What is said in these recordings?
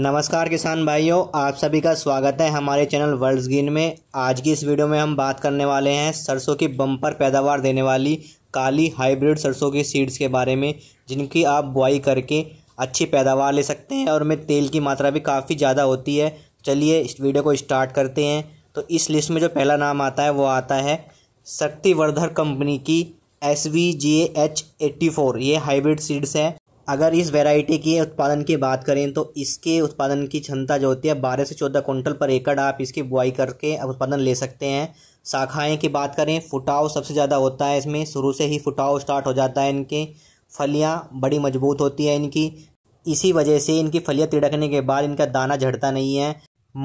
नमस्कार किसान भाइयों आप सभी का स्वागत है हमारे चैनल वर्ल्ड ग्रीन में आज की इस वीडियो में हम बात करने वाले हैं सरसों की बम्पर पैदावार देने वाली काली हाइब्रिड सरसों की सीड्स के बारे में जिनकी आप बुआई करके अच्छी पैदावार ले सकते हैं और उनमें तेल की मात्रा भी काफ़ी ज़्यादा होती है चलिए इस वीडियो को स्टार्ट करते हैं तो इस लिस्ट में जो पहला नाम आता है वो आता है शक्तिवर्धर कंपनी की S V G H eighty four ये हाइब्रिड सीड्स हैं अगर इस वैरायटी के उत्पादन की बात करें तो इसके उत्पादन की क्षमता जो होती है बारह से चौदह कुंटल पर एकड़ आप इसकी बुआई करके उत्पादन ले सकते हैं शाखाएँ की बात करें फुटाव सबसे ज़्यादा होता है इसमें शुरू से ही फुटाव स्टार्ट हो जाता है इनके फलियाँ बड़ी मजबूत होती है इनकी इसी वजह से इनकी फलियाँ तिड़कने के बाद इनका दाना झड़ता नहीं है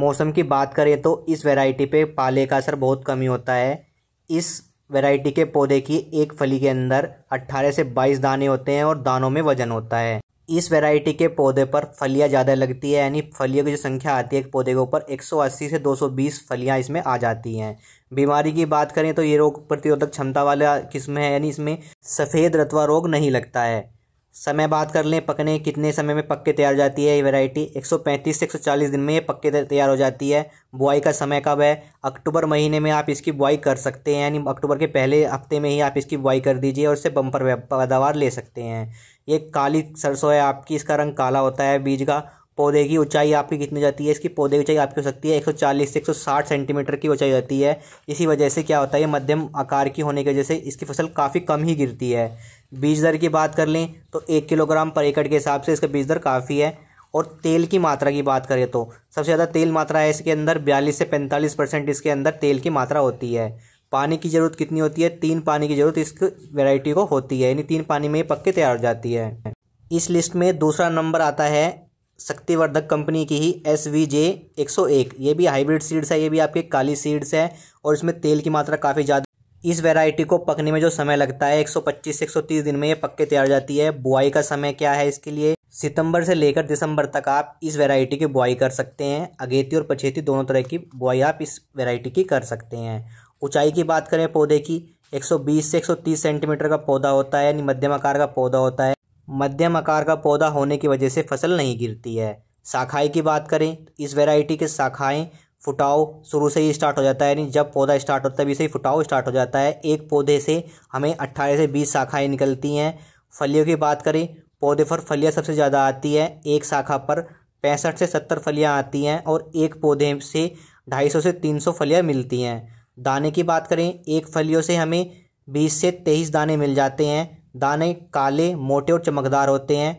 मौसम की बात करें तो इस वैरायटी पे पाले का असर बहुत कम ही होता है इस वैरायटी के पौधे की एक फली के अंदर 18 से 22 दाने होते हैं और दानों में वजन होता है इस वैरायटी के पौधे पर फलियाँ ज़्यादा लगती है यानी फलियों की जो संख्या आती है एक पौधे के ऊपर 180 से 220 फलियाँ इसमें आ जाती हैं बीमारी की बात करें तो ये रोग प्रतिरोधक क्षमता वाला किस्म है यानी इसमें सफ़ेद रतवा रोग नहीं लगता है समय बात कर लें पकने कितने समय में पक्के तैयार जाती है ये वैरायटी 135 से 140 दिन में ये पक्के तैयार हो जाती है बुआई का समय कब है अक्टूबर महीने में आप इसकी बुआई कर सकते हैं यानी अक्टूबर के पहले हफ्ते में ही आप इसकी बुआई कर दीजिए और इससे बम्पर पैदावार ले सकते हैं ये काली सरसों है आपकी इसका रंग काला होता है बीज का पौधे की ऊंचाई आपकी कितनी जाती है इसकी पौधे की ऊंचाई आपकी हो सकती है 140 से 160 सेंटीमीटर की ऊंचाई जाती है इसी वजह से क्या होता है मध्यम आकार की होने की वजह से इसकी फसल काफ़ी कम ही गिरती है बीज दर की बात कर लें तो एक किलोग्राम पर एकड़ के हिसाब से इसका बीज दर काफ़ी है और तेल की मात्रा की बात करें तो सबसे ज़्यादा तेल मात्रा है इसके अंदर बयालीस से पैंतालीस परसेंट इसके अंदर तेल की मात्रा होती है पानी की ज़रूरत कितनी होती है तीन पानी की ज़रूरत इस वेराइटी को होती है यानी तीन पानी में पक के तैयार हो जाती है इस लिस्ट में दूसरा नंबर आता है शक्तिवर्धक कंपनी की ही एस वी जे एक सौ एक ये भी हाइब्रिड सीड्स है ये भी आपके काली सीड्स है और इसमें तेल की मात्रा काफ़ी ज़्यादा इस वैरायटी को पकने में जो समय लगता है 125 से 130 दिन में ये पक के तैयार जाती है बुआई का समय क्या है इसके लिए सितंबर से लेकर दिसंबर तक आप इस वैरायटी की बुआई कर सकते हैं अगेती और पछेती दोनों तरह की बुआई आप इस वैरायटी की कर सकते हैं ऊंचाई की बात करें पौधे की 120 से 130 सेंटीमीटर का पौधा होता है यानी मध्यम आकार का पौधा होता है मध्यम आकार का पौधा होने की वजह से फसल नहीं गिरती है शाखाई की बात करें तो इस वेराइटी के शाखाएं फुटाव शुरू से ही स्टार्ट हो जाता है यानी जब पौधा स्टार्ट होता है तभी से ही फुटाव स्टार्ट हो जाता है एक पौधे से हमें अट्ठारह से बीस शाखाएँ निकलती हैं फलियों की बात करें पौधे पर फलियाँ सबसे ज़्यादा आती है एक शाखा पर पैंसठ से सत्तर फलियाँ आती हैं और एक पौधे से ढाई सौ से तीन सौ फलियाँ मिलती हैं दाने की बात करें एक फलियों से हमें बीस से तेईस दाने मिल जाते हैं दाने काले मोटे और चमकदार होते हैं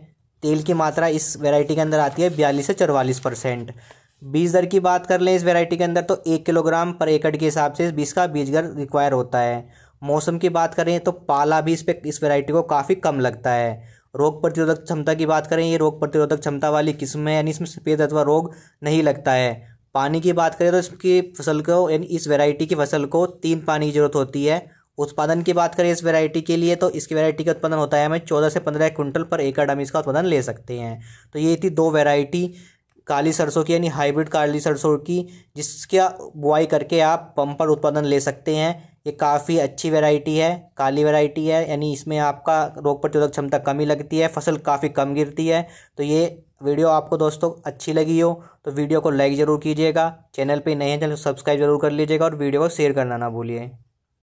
तेल की मात्रा इस वैरायटी के अंदर आती है बयालीस से चौवालीस परसेंट बीज दर की बात कर लें इस वैरायटी के अंदर तो एक किलोग्राम पर एकड़ के हिसाब से इस बीज का बीज दर रिक्वायर होता है मौसम की बात करें तो पाला भी इस पर इस वैरायटी को काफ़ी कम लगता है रोग प्रतिरोधक क्षमता की बात करें ये रोग प्रतिरोधक क्षमता वाली किस्म है यानी इसमें सफ़ेद अथवा रोग नहीं लगता है पानी की बात करें तो इसकी फसल को यानी इस वेरायटी की फसल को तीन पानी की जरूरत होती है उत्पादन की बात करें इस वैरायटी के लिए तो इसकी वेरायटी का उत्पादन होता है हमें चौदह से पंद्रह क्विंटल पर एकड़ हम इसका उत्पादन ले सकते हैं तो ये थी दो वेरायटी काली सरसों की यानी हाइब्रिड काली सरसों की जिसका बुआई करके आप पंपर उत्पादन ले सकते हैं ये काफ़ी अच्छी वैरायटी है काली वैरायटी है यानी इसमें आपका रोग प्रतिरोधक क्षमता कमी लगती है फसल काफ़ी कम गिरती है तो ये वीडियो आपको दोस्तों अच्छी लगी हो तो वीडियो को लाइक ज़रूर कीजिएगा चैनल पे नए हैं तो चैनल सब्सक्राइब जरूर कर लीजिएगा और वीडियो को शेयर करना ना भूलिए